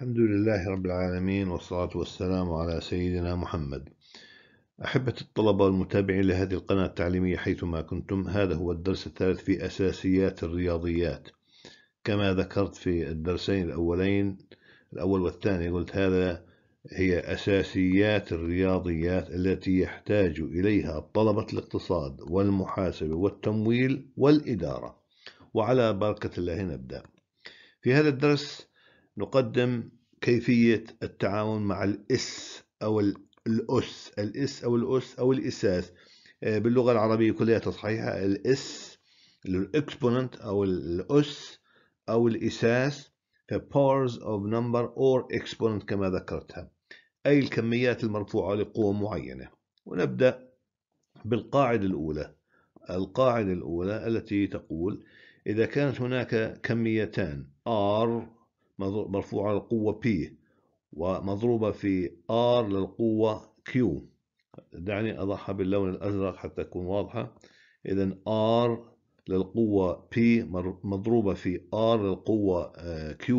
الحمد لله رب العالمين والصلاة والسلام على سيدنا محمد أحبة الطلبة المتابعين لهذه القناة التعليمية حيثما كنتم هذا هو الدرس الثالث في أساسيات الرياضيات كما ذكرت في الدرسين الأولين الأول والثاني قلت هذا هي أساسيات الرياضيات التي يحتاج إليها طلبة الاقتصاد والمحاسبة والتمويل والإدارة وعلى بركة الله نبدأ في هذا الدرس نقدم كيفية التعاون مع الإس أو الأس الإس أو الأس أو الإساس آه، باللغة العربية كلها صحيحة الإس الإكسبوننت أو الأس أو الإساس powers of number or exponent كما ذكرتها أي الكميات المرفوعة لقوة معينة ونبدأ بالقاعدة الأولى القاعدة الأولى التي تقول إذا كانت هناك كميتان R مرفوعة للقوة P ومضروبة في R للقوة Q دعني أضعها باللون الأزرق حتى تكون واضحة إذا R للقوة P مضروبة في R للقوة آه، Q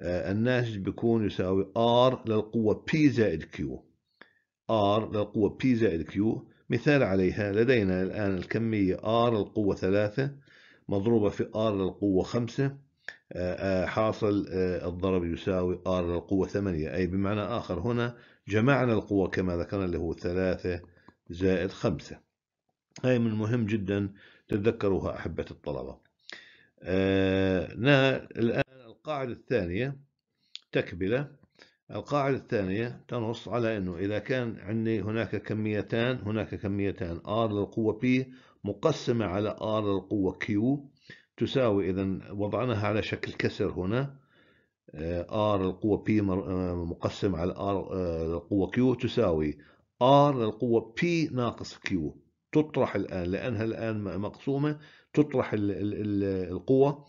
آه، الناتج بيكون يساوي R للقوة P زائد Q R للقوة P زائد Q مثال عليها لدينا الآن الكمية R للقوة 3 مضروبة في R للقوة 5 آه، آه، حاصل آه، الضرب يساوي R للقوة 8 أي بمعنى آخر هنا جمعنا القوة كما ذكرنا اللي هو 3 زائد 5 هاي من المهم جدا تتذكروها أحبة الطلبة الآن القاعدة الثانية تكبلة القاعدة الثانية تنص على أنه إذا كان عندي هناك كميتان هناك كميتان R للقوة P مقسمة على R للقوة Q تساوي إذا وضعناها على شكل كسر هنا آه، R القوة P آه، مقسم على R القوة آه، Q تساوي R القوة P ناقص Q تطرح الآن لأنها الآن مقسومة تطرح القوة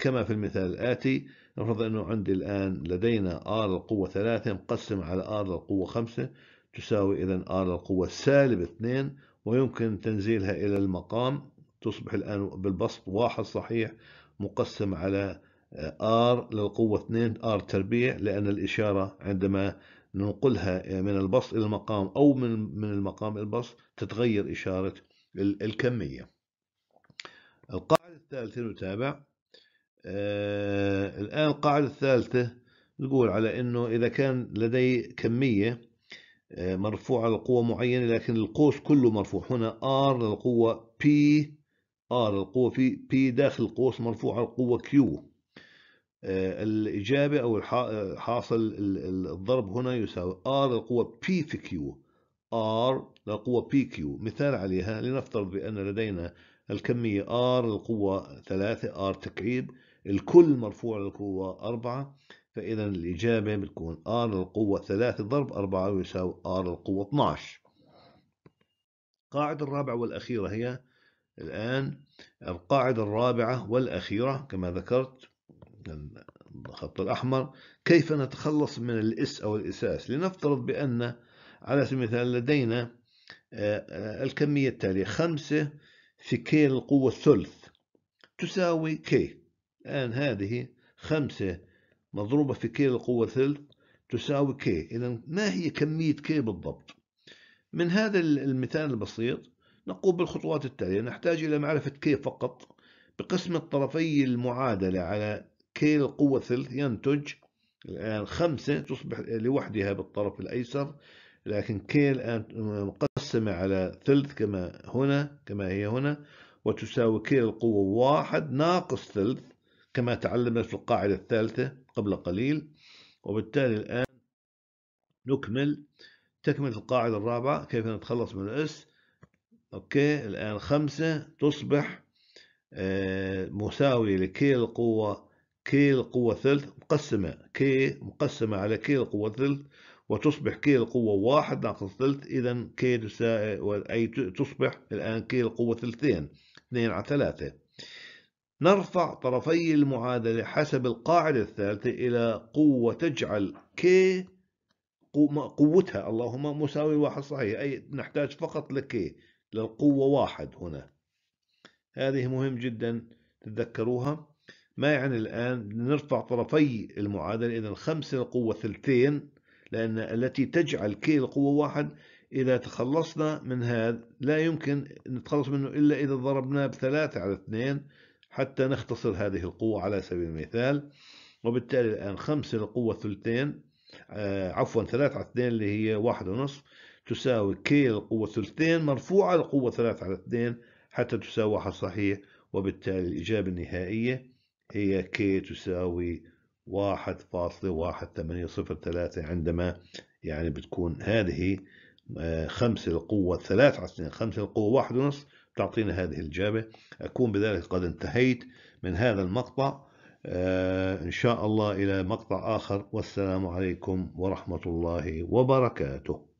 كما في المثال الآتي نفرض أنه عندي الآن لدينا R القوة 3 مقسم على R القوة 5 تساوي إذا R القوة سالب 2 ويمكن تنزيلها إلى المقام تصبح الآن بالبسط واحد صحيح مقسم على R آه، للقوة 2 R تربيع لأن الإشارة عندما ننقلها من البسط إلى المقام أو من من المقام إلى البسط تتغير إشارة الكمية. القاعدة الثالثة نتابع آه الآن القاعدة الثالثة تقول على أنه إذا كان لدي كمية آه، مرفوعة لقوة معينة لكن القوس كله مرفوع هنا R للقوة P ار القوه في بي داخل قوس مرفوعه القوه كيو آه، الإجابة أو الحاصل الضرب هنا يساوي R القوة P في Q R للقوة PQ مثال عليها لنفترض بأن لدينا الكمية R القوة ثلاثة R تكعيب الكل مرفوع للقوة أربعة فإذا الإجابة بتكون R القوة ثلاثة ضرب أربعة يساوي R القوة 12 قاعدة الرابعة والأخيرة هي الآن القاعدة الرابعة والأخيرة كما ذكرت الخط الأحمر كيف نتخلص من الإس أو الإساس لنفترض بأن على سبيل المثال لدينا آه، الكمية التالية خمسة في كي القوة الثلث تساوي كي الآن هذه خمسة مضروبة في كي القوة الثلث تساوي كي إذا ما هي كمية كي بالضبط من هذا المثال البسيط نقوم بالخطوات التالية نحتاج إلى معرفة K فقط بقسم الطرفي المعادلة على K القوة الثلث ينتج الآن خمسة تصبح لوحدها بالطرف الأيسر لكن K الآن مقسمة على ثلث كما هنا كما هي هنا وتساوي K القوة واحد ناقص ثلث كما تعلمنا في القاعدة الثالثة قبل قليل وبالتالي الآن نكمل تكمل القاعدة الرابعة كيف نتخلص من الإس أوكي الآن خمسة تصبح آه، مساوي لكي القوة كي القوة ثلث مقسمة كي مقسمة على كي القوة ثلث وتصبح كي القوة واحد ناقص ثلث إذا كي تساوي أي تصبح الآن كي القوة ثلثين اثنين على ثلاثة نرفع طرفي المعادلة حسب القاعدة الثالثة إلى قوة تجعل كي قوتها اللهم مساوي واحد صحيح أي نحتاج فقط لكي للقوة واحد هنا هذه مهم جدا تتذكروها ما يعني الآن نرفع طرفي المعادلة إذا خمسة للقوة ثلثين لأن التي تجعل كي القوة واحد إذا تخلصنا من هذا لا يمكن نتخلص منه إلا إذا ضربناه بثلاثة على اثنين حتى نختصر هذه القوة على سبيل المثال وبالتالي الآن خمسة للقوة ثلثين آه، عفوا ثلاثة على اثنين اللي هي واحد ونصف تساوي كي القوة ثلثين مرفوعة القوة ثلاثة على اثنين حتى تساوي واحد صحيح وبالتالي الإجابة النهائية هي كي تساوي واحد فاصلة واحد ثمانية صفر ثلاثة عندما يعني بتكون هذه آه، خمسة القوة ثلاثة على اثنين خمسة القوة واحد ونص تعطينا هذه الإجابة أكون بذلك قد انتهيت من هذا المقطع آه، إن شاء الله إلى مقطع آخر والسلام عليكم ورحمة الله وبركاته